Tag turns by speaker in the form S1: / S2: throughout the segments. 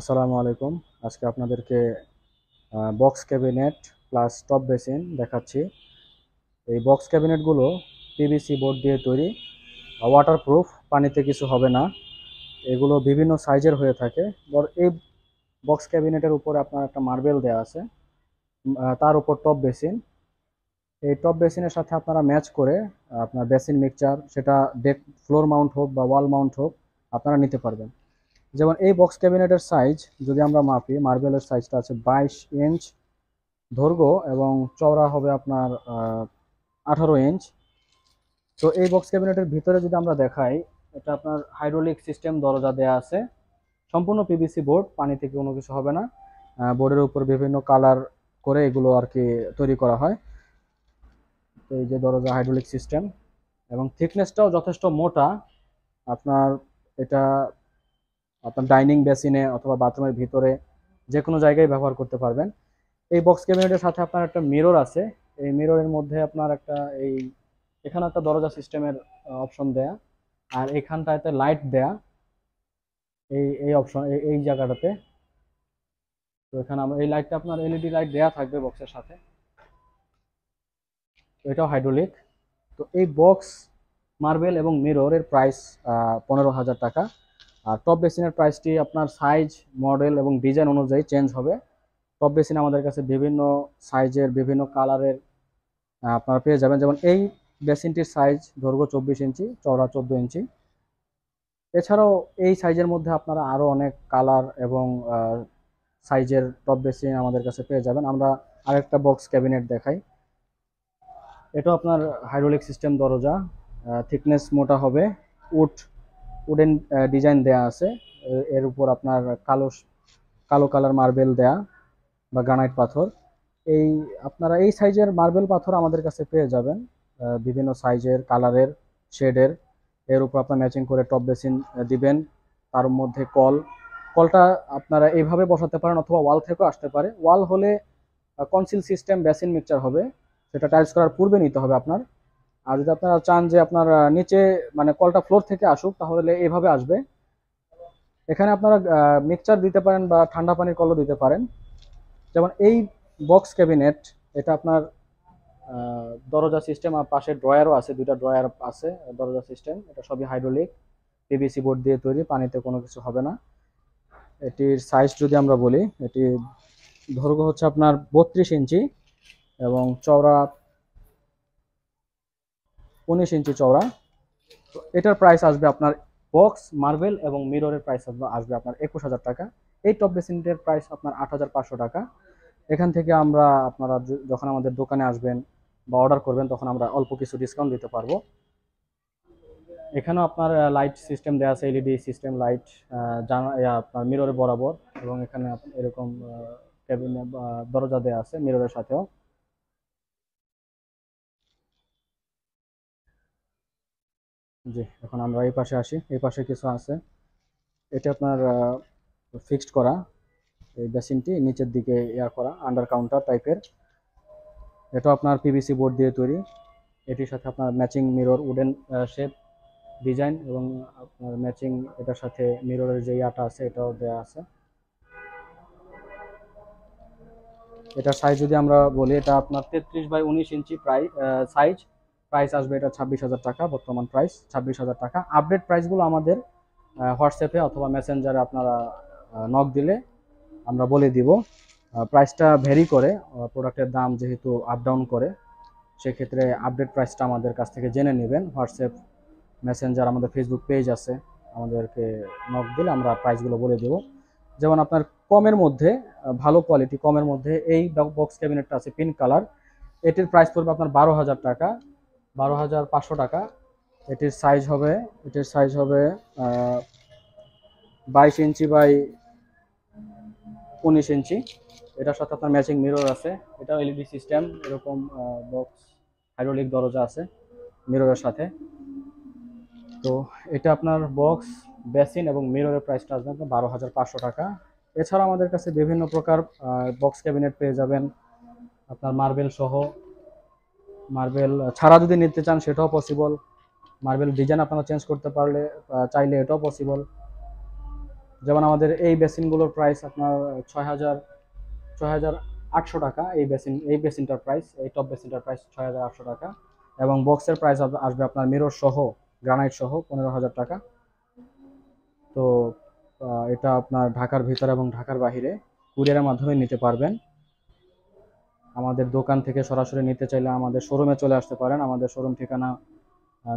S1: আসসালামু আলাইকুম আজকে আপনাদেরকে box cabinet plus top basin দেখাচ্ছি এই বক্স ক্যাবিনেটগুলো পিভিসি বোর্ড দিয়ে তৈরি ওয়াটারপ্রুফ পানিতে কিছু হবে না এগুলো বিভিন্ন সাইজের হয়ে থাকে এই বক্স ক্যাবিনেটের উপরে আপনার একটা মার্বেল দেওয়া আছে তার উপর টপ বেসিন এই টপ বেসিনের সাথে আপনারা ম্যাচ করে আপনার বেসিন মিক্সচার সেটা ডেক ফ্লোর মাউন্ট হোক বা ওয়াল মাউন্ট হোক আপনারা নিতে পারবেন যেমন এই বক্স ক্যাবিনেটের সাইজ যদি আমরা মাপি মার্বেলের সাইজটা আছে বাইশ ইঞ্চ দৈর্ঘ্য এবং চওড়া হবে আপনার আঠারো ইঞ্চ তো এই বক্স ক্যাবিনেটের ভিতরে যদি আমরা দেখাই এটা আপনার হাইড্রোলিক সিস্টেম দরজা দেয়া আছে সম্পূর্ণ পিভিসি বোর্ড পানি থেকে কোনো কিছু হবে না বোর্ডের উপর বিভিন্ন কালার করে এগুলো আর কি তৈরি করা হয় তো এই যে দরজা হাইড্রোলিক সিস্টেম এবং থিকনেসটাও যথেষ্ট মোটা আপনার এটা আপনার ডাইনিং বেসিনে অথবা বাথরুমের ভিতরে যে কোনো জায়গায় ব্যবহার করতে পারবেন এই বক্স ক্যাবিনেটের সাথে আপনার একটা মিরর আছে এই মিররের মধ্যে আপনার একটা এই এখানে একটা দরজা সিস্টেমের অপশন দেয়া আর এখানটাতে লাইট দেয়া এই এই অপশন এই জায়গাটাতে তো এখানে আমরা এই লাইটটা আপনার এলইডি লাইট দেয়া থাকবে বক্সের সাথে তো এটাও হাইড্রোলিক তো এই বক্স মার্বেল এবং মিররের প্রাইস পনেরো হাজার টাকা আর টপ বেসিনের প্রাইসটি আপনার সাইজ মডেল এবং ডিজাইন অনুযায়ী চেঞ্জ হবে টপ বেসিন আমাদের কাছে বিভিন্ন সাইজের বিভিন্ন কালারের আপনারা পেয়ে যাবেন যেমন এই বেসিনটির সাইজ দৈর্ঘ্য চব্বিশ ইঞ্চি চওড়া চোদ্দো ইঞ্চি এছাড়াও এই সাইজের মধ্যে আপনারা আরও অনেক কালার এবং সাইজের টপ বেসিন আমাদের কাছে পেয়ে যাবেন আমরা আরেকটা বক্স ক্যাবিনেট দেখাই এটা আপনার হাইড্রোলিক সিস্টেম দরজা থিকনেস মোটা হবে উড উডেন ডিজাইন uh, দেয়া আছে এর উপর আপনার কালো কালো কালার মার্বেল দেয়া বা গ্রানাইট পাথর এই আপনারা এই সাইজের মার্বেল পাথর আমাদের কাছে পেয়ে যাবেন বিভিন্ন সাইজের কালারের শেডের এর উপর আপনার ম্যাচিং করে টপ বেসিন uh, দিবেন তার মধ্যে কল কলটা আপনারা এইভাবে বসাতে পারেন অথবা ওয়াল থেকেও আসতে পারে ওয়াল হলে কনসিল সিস্টেম বেসিন মিক্সচার হবে সেটা টাইলস করার পূর্বে নিতে হবে আপনার আর যদি আপনারা চান যে আপনার নিচে মানে কলটা ফ্লোর থেকে আসুক তাহলে এইভাবে আসবে এখানে আপনারা মিক্সচার দিতে পারেন বা ঠান্ডা পানির কলও দিতে পারেন যেমন এই বক্স ক্যাবিনেট এটা আপনার দরজা সিস্টেম আর পাশে ড্রয়ারও আছে দুইটা ড্রয়ার আছে দরজা সিস্টেম এটা সবই হাইড্রোলিক পিভিসি বোর্ড দিয়ে তৈরি পানিতে কোনো কিছু হবে না এটির সাইজ যদি আমরা বলি এটি দৈর্ঘ্য হচ্ছে আপনার বত্রিশ ইঞ্চি এবং চওড়া উনিশ ইঞ্চি চওড়া তো এটার প্রাইস আসবে আপনার বক্স মার্বেল এবং মিররের প্রাইস আসবে আপনার একুশ হাজার টাকা এই টপ ড্রেসিংটার প্রাইস আপনার আট হাজার পাঁচশো টাকা এখান থেকে আমরা আপনারা যখন আমাদের দোকানে আসবেন বা অর্ডার করবেন তখন আমরা অল্প কিছু ডিসকাউন্ট দিতে পারবো এখানেও আপনার লাইট সিস্টেম দেওয়া আছে এলইডি সিস্টেম লাইট জানা আপনার মিররের বরাবর এবং এখানে এরকম ক্যাবিনে দরজা দেওয়া আছে মিররের সাথেও জি এখন আমরা এই পাশে আসি এই পাশে কিছু আছে এটা আপনার ফিক্সড করা এই বেসিনটি নিচের দিকে ইয়ার করা আন্ডার কাউন্টার টাইপের এটা আপনার পিভিসি বোর্ড দিয়ে তৈরি এটির সাথে আপনার matching mirror wooden shape design এবং আপনার ম্যাচিং এটার সাথে মিররের যে ইয়াটা আছে এটাও দেওয়া আছে এটার সাইজ যদি আমরা বলি এটা আপনার তেত্রিশ বাই উনিশ ইঞ্চি প্রায় সাইজ প্রাইস আসবে এটা ছাব্বিশ হাজার টাকা বর্তমান প্রাইস ছাব্বিশ হাজার টাকা আপডেট প্রাইসগুলো আমাদের হোয়াটসঅ্যাপে অথবা মেসেঞ্জারে আপনারা নক দিলে আমরা বলে দিব প্রাইসটা ভ্যারি করে প্রোডাক্টের দাম যেহেতু আপ ডাউন করে সেক্ষেত্রে আপডেট প্রাইসটা আমাদের কাছ থেকে জেনে নেবেন হোয়াটসঅ্যাপ মেসেঞ্জার আমাদের ফেসবুক পেজ আছে আমাদেরকে নক দিলে আমরা প্রাইসগুলো বলে দেব যেমন আপনার কমের মধ্যে ভালো কোয়ালিটি কমের মধ্যে এই বক্স ক্যাবিনেটটা আছে পিঙ্ক কালার এটির প্রাইস পড়বে আপনার বারো হাজার টাকা বারো হাজার পাঁচশো টাকা এটির সাইজ হবে এটির সাইজ হবে বাইশ ইঞ্চি বাই উনিশ ইঞ্চি এটার সাথে আপনার ম্যাচিং মিরর আছে এটা এলইডি সিস্টেম e এরকম বক্স হাইড্রোলিক দরজা আছে মিররের সাথে তো এটা আপনার বক্স বেসিন এবং মিররের প্রাইসটা আসবে আপনার বারো হাজার পাঁচশো টাকা এছাড়া আমাদের কাছে বিভিন্ন প্রকার বক্স ক্যাবিনেট পেয়ে যাবেন আপনার মার্বেল সহ মার্বেল ছাড়া যদি নিতে চান সেটাও পসিবল মার্বেল ডিজাইন আপনারা চেঞ্জ করতে পারলে চাইলে এটাও পসিবল যেমন আমাদের এই বেসিনগুলোর প্রাইস আপনার ছয় হাজার ছয় হাজার আটশো টাকা এই বেসিন এই বেসিনটার প্রাইস এই টপ বেসিনটার প্রাইস ছয় হাজার আটশো টাকা এবং বক্সের প্রাইস আসবে আপনার মিরোর সহ গ্রানাইট সহ পনেরো হাজার টাকা তো এটা আপনার ঢাকার ভিতরে এবং ঢাকার বাহিরে কুরিয়ারের মাধ্যমে নিতে পারবেন আমাদের দোকান থেকে সরাসরি নিতে চাইলে আমাদের শোরুমে চলে আসতে পারেন আমাদের শোরুম ঠিকানা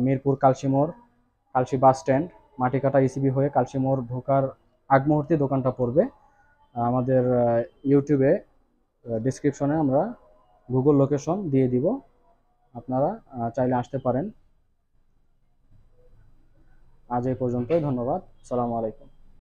S1: মিরপুর মোড় Kalshi bus stand Matikata ECB e হয়ে মোড় ঢোকার আগ মুহূর্তে দোকানটা পড়বে আমাদের ইউটিউবে ডিসক্রিপশনে আমরা গুগল লোকেশন দিয়ে দিব আপনারা চাইলে আসতে পারেন আজ এই পর্যন্তই ধন্যবাদ সালামু আলাইকুম